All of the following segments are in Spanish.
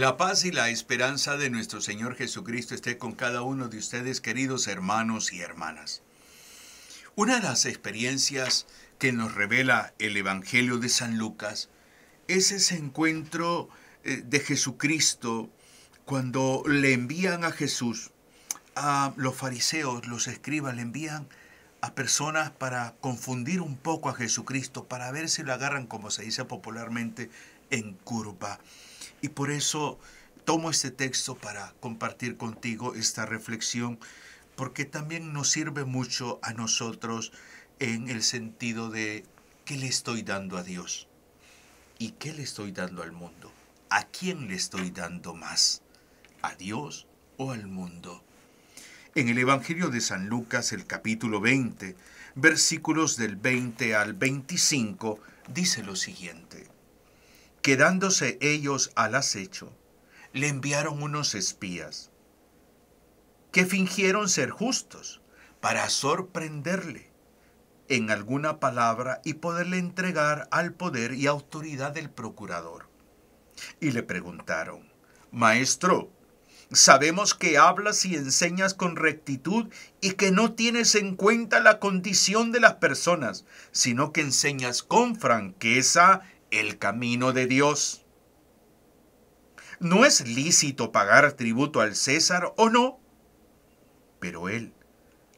La paz y la esperanza de nuestro Señor Jesucristo esté con cada uno de ustedes, queridos hermanos y hermanas. Una de las experiencias que nos revela el Evangelio de San Lucas es ese encuentro eh, de Jesucristo cuando le envían a Jesús, a los fariseos, los escribas, le envían a personas para confundir un poco a Jesucristo, para ver si lo agarran, como se dice popularmente, en curva. Y por eso tomo este texto para compartir contigo esta reflexión, porque también nos sirve mucho a nosotros en el sentido de qué le estoy dando a Dios y qué le estoy dando al mundo. ¿A quién le estoy dando más? ¿A Dios o al mundo? En el Evangelio de San Lucas, el capítulo 20, versículos del 20 al 25, dice lo siguiente. Quedándose ellos al acecho, le enviaron unos espías que fingieron ser justos para sorprenderle en alguna palabra y poderle entregar al poder y autoridad del procurador. Y le preguntaron, Maestro, sabemos que hablas y enseñas con rectitud y que no tienes en cuenta la condición de las personas, sino que enseñas con franqueza el camino de Dios. ¿No es lícito pagar tributo al César o no? Pero él,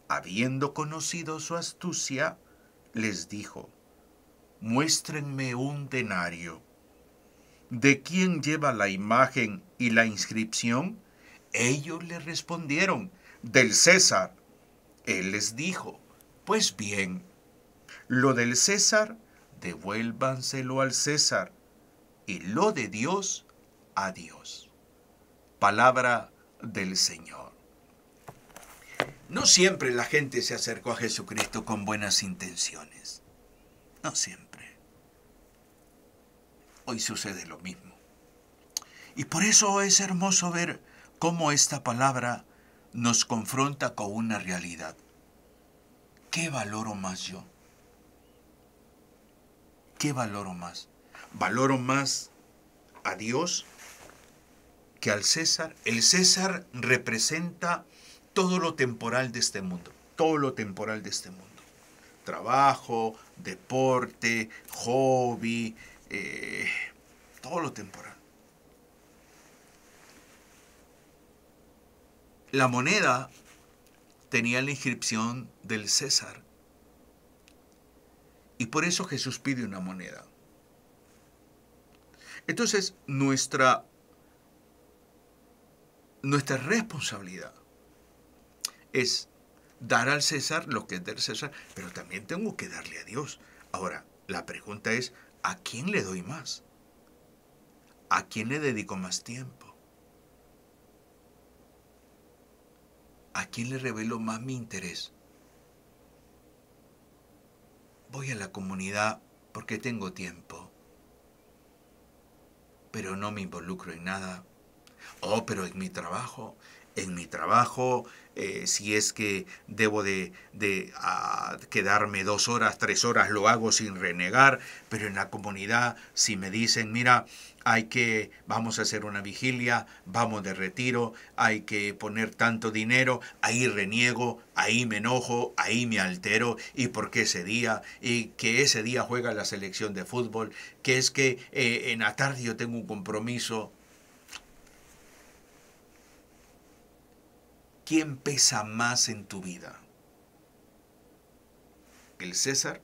habiendo conocido su astucia, les dijo, muéstrenme un denario. ¿De quién lleva la imagen y la inscripción? Ellos le respondieron, del César. Él les dijo, pues bien, lo del César devuélvanselo al César y lo de Dios a Dios. Palabra del Señor. No siempre la gente se acercó a Jesucristo con buenas intenciones. No siempre. Hoy sucede lo mismo. Y por eso es hermoso ver cómo esta palabra nos confronta con una realidad. ¿Qué valoro más yo? ¿qué valoro más? ¿Valoro más a Dios que al César? El César representa todo lo temporal de este mundo, todo lo temporal de este mundo. Trabajo, deporte, hobby, eh, todo lo temporal. La moneda tenía la inscripción del César y por eso Jesús pide una moneda. Entonces, nuestra, nuestra responsabilidad es dar al César lo que es del César, pero también tengo que darle a Dios. Ahora, la pregunta es, ¿a quién le doy más? ¿A quién le dedico más tiempo? ¿A quién le revelo más mi interés? voy a la comunidad porque tengo tiempo, pero no me involucro en nada. Oh, pero en mi trabajo en mi trabajo, eh, si es que debo de, ah, quedarme dos horas, tres horas, lo hago sin renegar, pero en la comunidad si me dicen, mira, hay que, vamos a hacer una vigilia, vamos de retiro, hay que poner tanto dinero, ahí reniego, ahí me enojo, ahí me altero, y porque ese día, y que ese día juega la selección de fútbol, que es que eh, en la tarde yo tengo un compromiso, ¿Quién pesa más en tu vida? ¿El César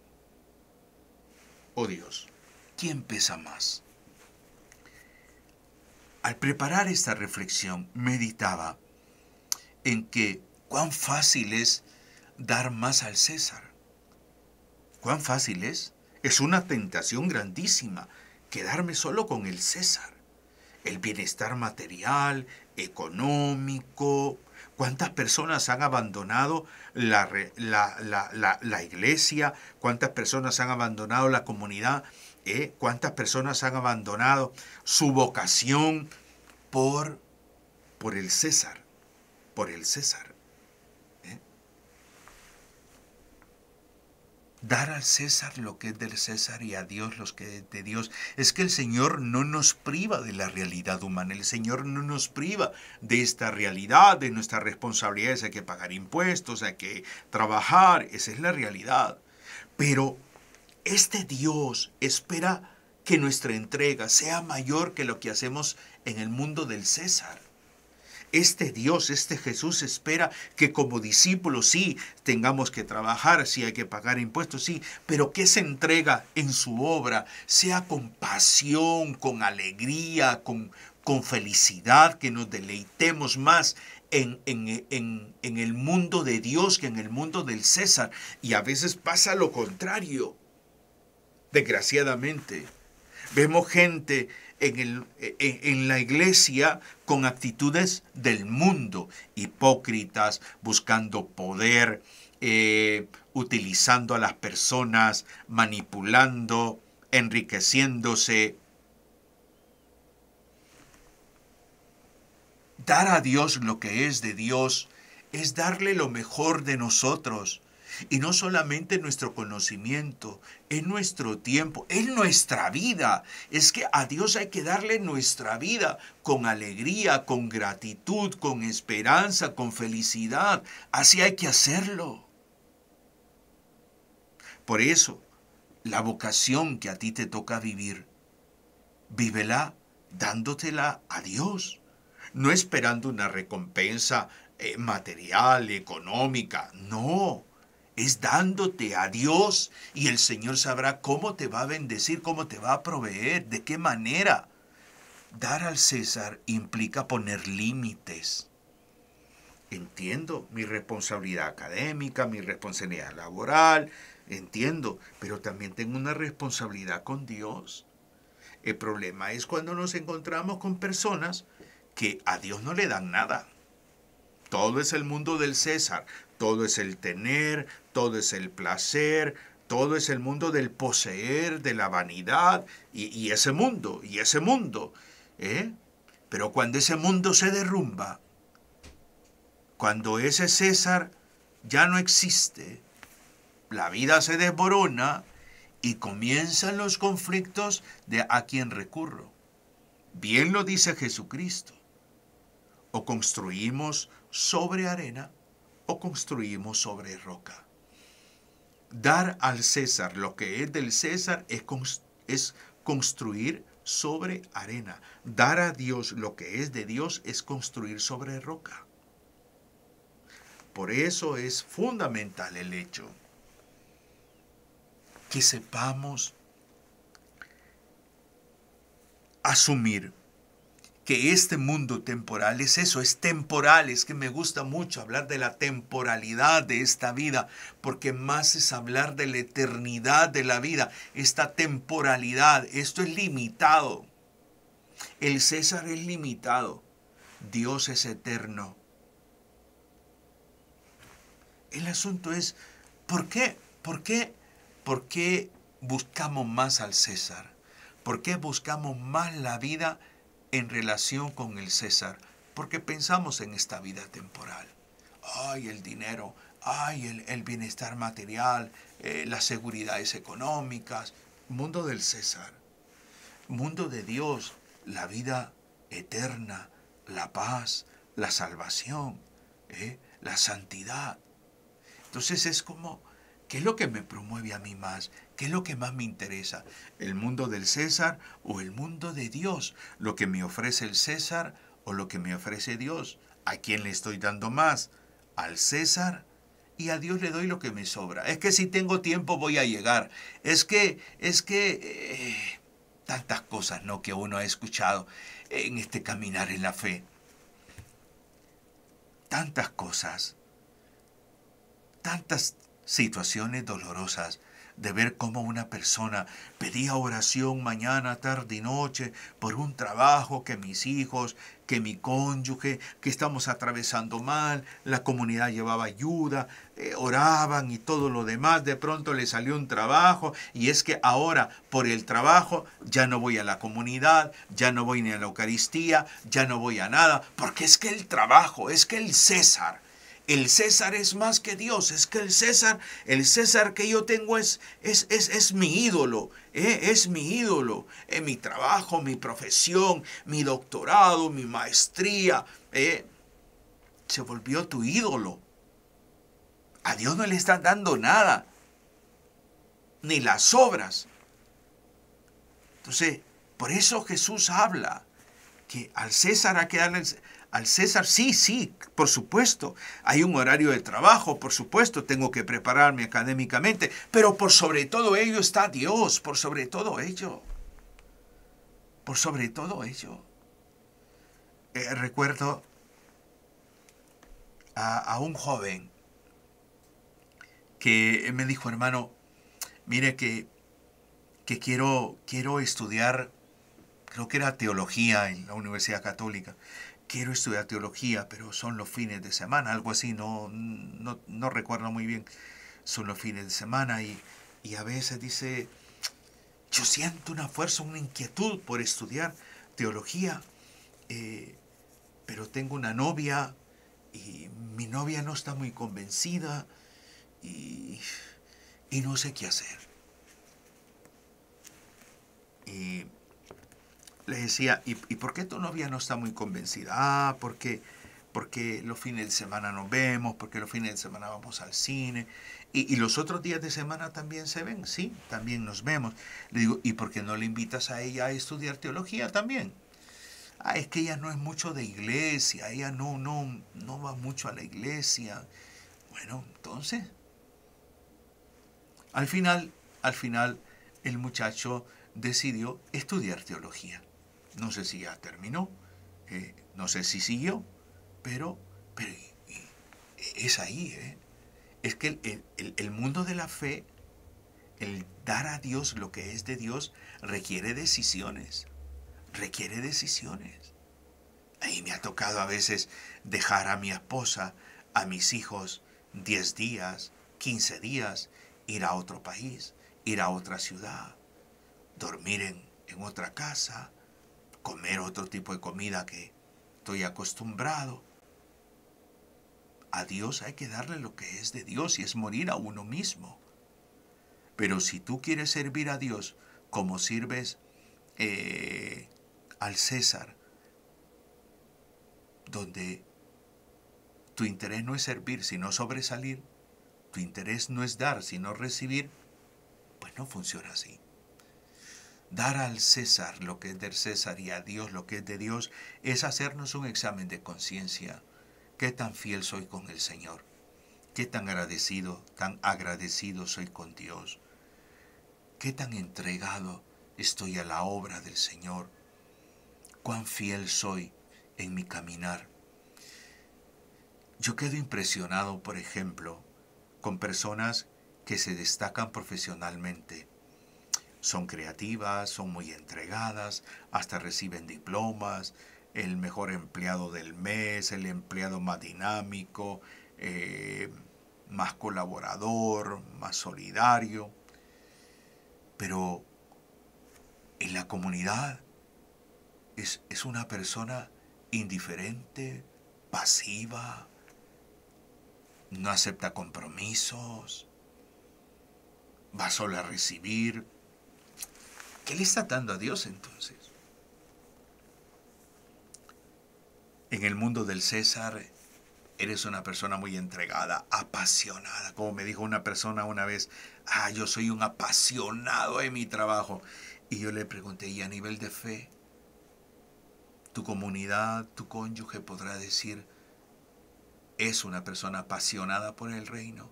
o Dios? ¿Quién pesa más? Al preparar esta reflexión, meditaba en que cuán fácil es dar más al César. ¿Cuán fácil es? Es una tentación grandísima quedarme solo con el César. El bienestar material, económico, ¿Cuántas personas han abandonado la, la, iglesia? ¿Cuántas personas han abandonado la comunidad? ¿Eh? ¿Cuántas personas han abandonado su vocación por, por el César? Por el César. dar al César lo que es del César y a Dios lo que es de Dios. Es que el Señor no nos priva de la realidad humana, el Señor no nos priva de esta realidad, de nuestra responsabilidad hay que pagar impuestos, hay que trabajar, esa es la realidad. Pero este Dios espera que nuestra entrega sea mayor que lo que hacemos en el mundo del César. Este Dios, este Jesús espera que como discípulos sí tengamos que trabajar, sí hay que pagar impuestos, sí, pero que se entrega en su obra sea con pasión, con alegría, con, con felicidad, que nos deleitemos más en, en, en, el mundo de Dios que en el mundo del César. Y a veces pasa lo contrario. Desgraciadamente, vemos gente en, la iglesia con actitudes del mundo, hipócritas, buscando poder, eh, utilizando a las personas, manipulando, enriqueciéndose. Dar a Dios lo que es de Dios es darle lo mejor de nosotros y no solamente nuestro conocimiento, en nuestro tiempo, en nuestra vida. Es que a Dios hay que darle nuestra vida con alegría, con gratitud, con esperanza, con felicidad. Así hay que hacerlo. Por eso, la vocación que a ti te toca vivir, vívela dándotela a Dios, no esperando una recompensa eh, material, económica, no, es dándote a Dios y el Señor sabrá cómo te va a bendecir, cómo te va a proveer, de qué manera. Dar al César implica poner límites. Entiendo mi responsabilidad académica, mi responsabilidad laboral, entiendo, pero también tengo una responsabilidad con Dios. El problema es cuando nos encontramos con personas que a Dios no le dan nada. Todo es el mundo del César, todo es el tener, todo es el placer, todo es el mundo del poseer, de la vanidad, y, ese mundo, y ese mundo. ¿eh? Pero cuando ese mundo se derrumba, cuando ese César ya no existe, la vida se desborona y comienzan los conflictos de a quién recurro. Bien lo dice Jesucristo. O construimos sobre arena o construimos sobre roca. Dar al César lo que es del César es, es construir sobre arena. Dar a Dios lo que es de Dios es construir sobre roca. Por eso es fundamental el hecho que sepamos asumir que este mundo temporal es eso, es temporal, es que me gusta mucho hablar de la temporalidad de esta vida, porque más es hablar de la eternidad de la vida, esta temporalidad, esto es limitado. El César es limitado, Dios es eterno. El asunto es, ¿por qué? ¿Por qué? ¿Por qué buscamos más al César? ¿Por qué buscamos más la vida en relación con el César, porque pensamos en esta vida temporal. Ay, el dinero, ay, el, bienestar material, eh, las seguridades económicas, mundo del César, mundo de Dios, la vida eterna, la paz, la salvación, eh, la santidad. Entonces es como, ¿qué es lo que me promueve a mí más? ¿Qué es lo que más me interesa? ¿El mundo del César o el mundo de Dios? ¿Lo que me ofrece el César o lo que me ofrece Dios? ¿A quién le estoy dando más? ¿Al César? Y a Dios le doy lo que me sobra. Es que si tengo tiempo voy a llegar. Es que, es que... Eh, tantas cosas, ¿no? Que uno ha escuchado en este caminar en la fe. Tantas cosas. Tantas situaciones dolorosas de ver cómo una persona pedía oración mañana, tarde y noche por un trabajo que mis hijos, que mi cónyuge, que estamos atravesando mal, la comunidad llevaba ayuda, eh, oraban y todo lo demás, de pronto le salió un trabajo y es que ahora por el trabajo ya no voy a la comunidad, ya no voy ni a la Eucaristía, ya no voy a nada, porque es que el trabajo, es que el César, el César es más que Dios, es que el César, el César que yo tengo es, es, es, mi ídolo, es mi ídolo, eh, es eh, mi trabajo, mi profesión, mi doctorado, mi maestría, eh. se volvió tu ídolo. A Dios no le están dando nada, ni las obras. Entonces, por eso Jesús habla que al César a que darle... El al César? Sí, sí, por supuesto. Hay un horario de trabajo, por supuesto, tengo que prepararme académicamente, pero por sobre todo ello está Dios, por sobre todo ello. Por sobre todo ello. Eh, recuerdo a, un joven que me dijo, hermano, mire que, que quiero, quiero estudiar, creo que era teología en la Universidad Católica quiero estudiar teología, pero son los fines de semana, algo así, no, no, recuerdo muy bien, son los fines de semana y, a veces dice, yo siento una fuerza, una inquietud por estudiar teología, eh, pero tengo una novia y mi novia no está muy convencida y, y no sé qué hacer. Y le decía, ¿y, por qué tu novia no está muy convencida? Ah, porque, porque los fines de semana nos vemos, porque los fines de semana vamos al cine, y, los otros días de semana también se ven, sí, también nos vemos. Le digo, ¿y por qué no le invitas a ella a estudiar teología también? Ah, es que ella no es mucho de iglesia, ella no, no, no va mucho a la iglesia. Bueno, entonces, al final, al final, el muchacho decidió estudiar teología no sé si ya terminó, eh, no sé si siguió, pero, pero es ahí, ¿eh? es que el, mundo de la fe, el dar a Dios lo que es de Dios, requiere decisiones, requiere decisiones. Ahí me ha tocado a veces dejar a mi esposa, a mis hijos, 10 días, 15 días, ir a otro país, ir a otra ciudad, dormir en otra casa, comer otro tipo de comida que estoy acostumbrado. A Dios hay que darle lo que es de Dios y es morir a uno mismo. Pero si tú quieres servir a Dios como sirves eh, al César, donde tu interés no es servir, sino sobresalir, tu interés no es dar, sino recibir, pues no funciona así. Dar al César lo que es del César y a Dios lo que es de Dios es hacernos un examen de conciencia. ¿Qué tan fiel soy con el Señor? ¿Qué tan agradecido, tan agradecido soy con Dios? ¿Qué tan entregado estoy a la obra del Señor? ¿Cuán fiel soy en mi caminar? Yo quedo impresionado, por ejemplo, con personas que se destacan profesionalmente son creativas, son muy entregadas, hasta reciben diplomas, el mejor empleado del mes, el empleado más dinámico, eh, más colaborador, más solidario. Pero en la comunidad es, es una persona indiferente, pasiva, no acepta compromisos, va solo a recibir, ¿Qué le está dando a Dios entonces? En el mundo del César eres una persona muy entregada, apasionada. Como me dijo una persona una vez, ah, yo soy un apasionado en mi trabajo. Y yo le pregunté, ¿y a nivel de fe? Tu comunidad, tu cónyuge podrá decir, es una persona apasionada por el reino.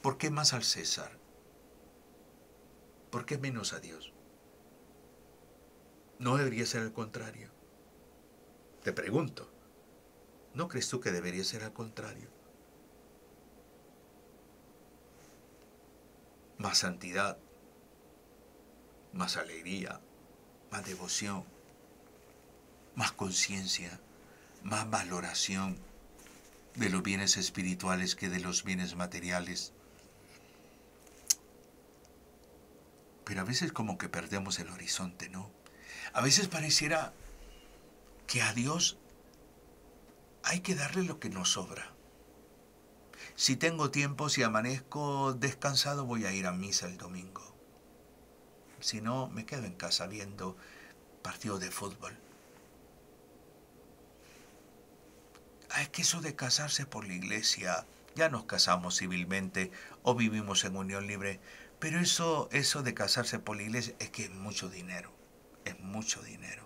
¿Por qué más al César? ¿Por qué menos a Dios? No debería ser al contrario. Te pregunto, ¿no crees tú que debería ser al contrario? Más santidad, más alegría, más devoción, más conciencia, más valoración de los bienes espirituales que de los bienes materiales pero a veces como que perdemos el horizonte, ¿no? A veces pareciera que a Dios hay que darle lo que nos sobra. Si tengo tiempo, si amanezco descansado, voy a ir a misa el domingo. Si no, me quedo en casa viendo partido de fútbol. Ah, es que eso de casarse por la iglesia, ya nos casamos civilmente o vivimos en unión libre, pero eso, eso de casarse por la iglesia es que es mucho dinero, es mucho dinero.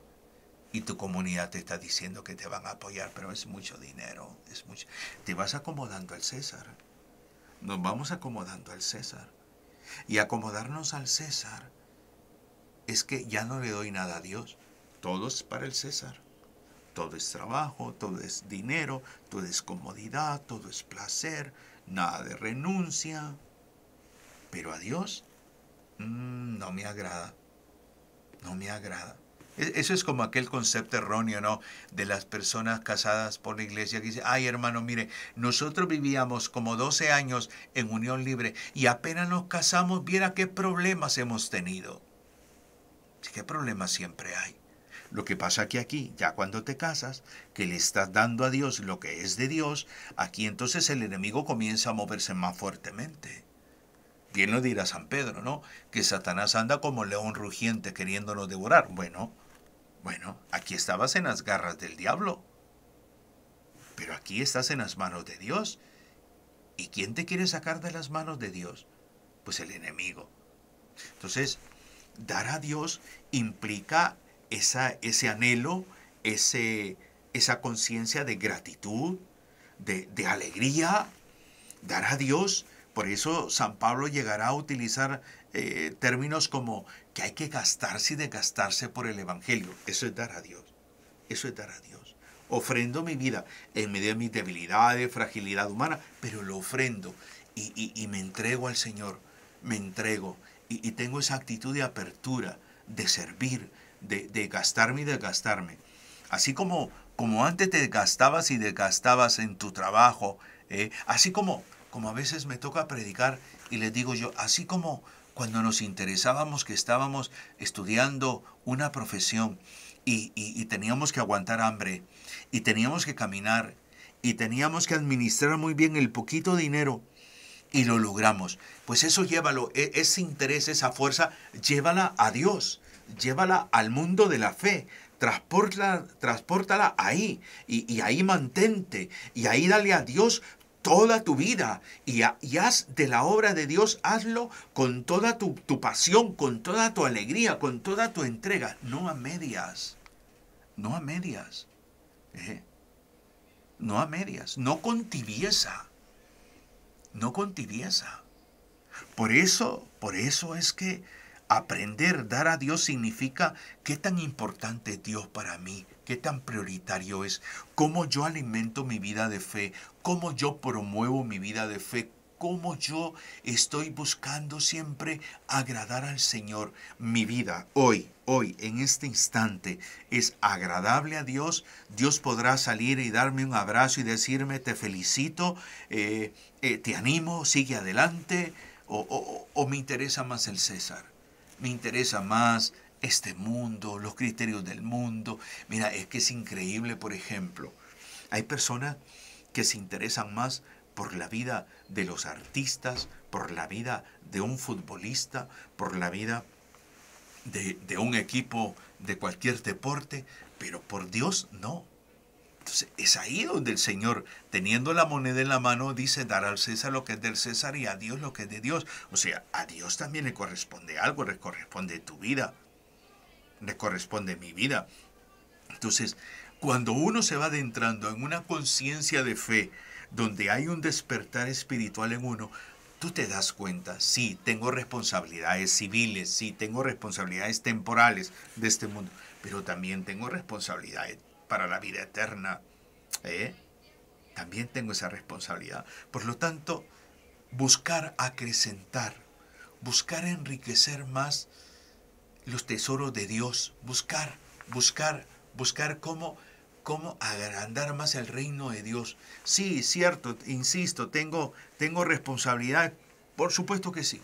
Y tu comunidad te está diciendo que te van a apoyar, pero es mucho dinero, es mucho. Te vas acomodando al César. Nos vamos acomodando al César. Y acomodarnos al César es que ya no le doy nada a Dios. Todo es para el César. Todo es trabajo, todo es dinero, todo es comodidad, todo es placer, nada de renuncia pero a Dios mm, no me agrada, no me agrada. E, eso es como aquel concepto erróneo, ¿no? De las personas casadas por la iglesia que dice, ay hermano, mire, nosotros vivíamos como 12 años en unión libre y apenas nos casamos, viera qué problemas hemos tenido. ¿Qué problemas siempre hay? Lo que pasa que aquí, ya cuando te casas, que le estás dando a Dios lo que es de Dios, aquí entonces el enemigo comienza a moverse más fuertemente. ¿Quién lo dirá San Pedro, ¿no? Que Satanás anda como león rugiente queriéndonos devorar. Bueno, bueno, aquí estabas en las garras del diablo. Pero aquí estás en las manos de Dios. ¿Y quién te quiere sacar de las manos de Dios? Pues el enemigo. Entonces, dar a Dios implica esa, ese anhelo, ese, esa conciencia de gratitud, de, de alegría. Dar a Dios por eso San Pablo llegará a utilizar eh, términos como que hay que gastarse y desgastarse por el Evangelio. Eso es dar a Dios. Eso es dar a Dios. Ofrendo mi vida en medio de mis debilidades, fragilidad humana, pero lo ofrendo y, me entrego al Señor. Me entrego y, tengo esa actitud de apertura, de servir, de, gastarme y desgastarme. Así como, como antes te gastabas y desgastabas en tu trabajo, eh, así como como a veces me toca predicar y les digo yo, así como cuando nos interesábamos que estábamos estudiando una profesión y, teníamos que aguantar hambre y teníamos que caminar y teníamos que administrar muy bien el poquito dinero y lo logramos. Pues eso llévalo, e, ese interés, esa fuerza, llévala a Dios, llévala al mundo de la fe, transportala, transportala ahí y, y, ahí mantente y ahí dale a Dios toda tu vida y, haz de la obra de Dios, hazlo con toda tu, pasión, con toda tu alegría, con toda tu entrega, no a medias, no a medias, ¿eh? no a medias, no con tibieza, no con tibieza. Por eso, por eso es que Aprender, dar a Dios significa qué tan importante es Dios para mí, qué tan prioritario es, cómo yo alimento mi vida de fe, cómo yo promuevo mi vida de fe, cómo yo estoy buscando siempre agradar al Señor. Mi vida hoy, hoy, en este instante, es agradable a Dios. Dios podrá salir y darme un abrazo y decirme, te felicito, eh, eh, te animo, sigue adelante, o me interesa más el César me interesa más este mundo, los criterios del mundo. Mira, es que es increíble, por ejemplo, hay personas que se interesan más por la vida de los artistas, por la vida de un futbolista, por la vida de, de un equipo de cualquier deporte, pero por Dios no. Entonces es ahí donde el Señor, teniendo la moneda en la mano, dice dar al César lo que es del César y a Dios lo que es de Dios. O sea, a Dios también le corresponde algo, le corresponde tu vida, le corresponde mi vida. Entonces, cuando uno se va adentrando en una conciencia de fe, donde hay un despertar espiritual en uno, tú te das cuenta, sí, tengo responsabilidades civiles, sí, tengo responsabilidades temporales de este mundo, pero también tengo responsabilidades para la vida eterna. ¿eh? También tengo esa responsabilidad. Por lo tanto, buscar acrecentar, buscar enriquecer más los tesoros de Dios, buscar, buscar, buscar cómo, cómo agrandar más el reino de Dios. Sí, cierto, insisto, tengo, tengo responsabilidad, por supuesto que sí,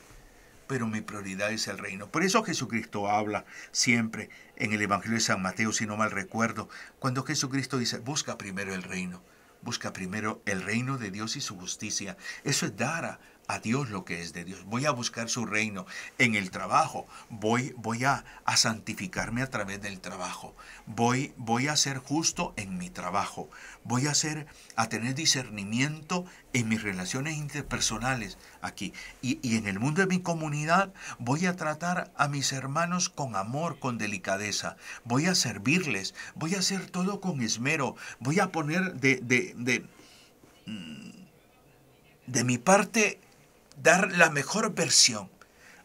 pero mi prioridad es el reino. Por eso Jesucristo habla siempre en el Evangelio de San Mateo, si no mal recuerdo, cuando Jesucristo dice, busca primero el reino, busca primero el reino de Dios y su justicia. Eso es dar a Dios lo que es de Dios, voy a buscar su reino en el trabajo, voy, voy a, santificarme a través del trabajo, voy, voy a ser justo en mi trabajo, voy a, ser, a tener discernimiento en mis relaciones interpersonales aquí y, en el mundo de mi comunidad voy a tratar a mis hermanos con amor, con delicadeza, voy a servirles, voy a hacer todo con esmero, voy a poner de, de, de mm, de mi parte dar la mejor versión,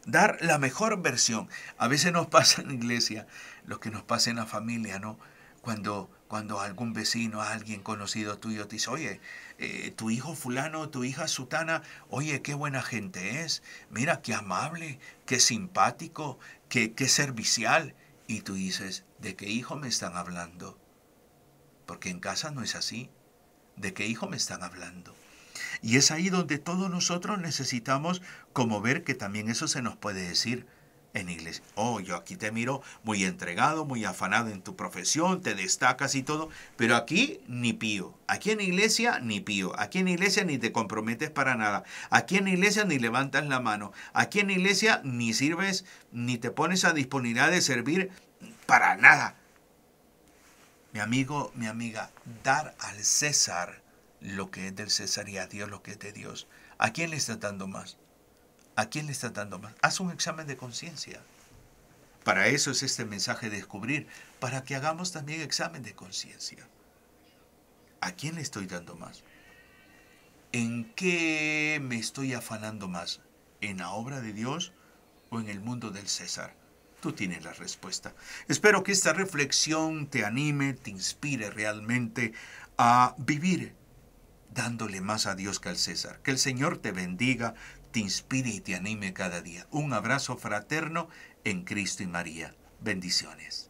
dar la mejor versión. A veces nos pasa en la iglesia, lo que nos pasa en la familia, ¿no? Cuando, cuando algún vecino, alguien conocido tuyo te dice, oye, eh, tu hijo fulano, tu hija sutana, oye, qué buena gente es, mira, qué amable, qué simpático, qué, qué servicial. Y tú dices, ¿de qué hijo me están hablando? Porque en casa no es así. ¿De qué hijo me están hablando? Y es ahí donde todos nosotros necesitamos como ver que también eso se nos puede decir en inglés. Oh, yo aquí te miro muy entregado, muy afanado en tu profesión, te destacas y todo, pero aquí ni pío. Aquí en iglesia ni pío. Aquí en iglesia ni te comprometes para nada. Aquí en iglesia ni levantas la mano. Aquí en iglesia ni sirves, ni te pones a disponibilidad de servir para nada. Mi amigo, mi amiga, dar al César lo que es del César y a Dios lo que es de Dios. ¿A quién le estás dando más? ¿A quién le estás dando más? Haz un examen de conciencia. Para eso es este mensaje descubrir, para que hagamos también examen de conciencia. ¿A quién le estoy dando más? ¿En qué me estoy afanando más? ¿En la obra de Dios o en el mundo del César? Tú tienes la respuesta. Espero que esta reflexión te anime, te inspire realmente a vivir dándole más a Dios que al César. Que el Señor te bendiga, te inspire y te anime cada día. Un abrazo fraterno en Cristo y María. Bendiciones.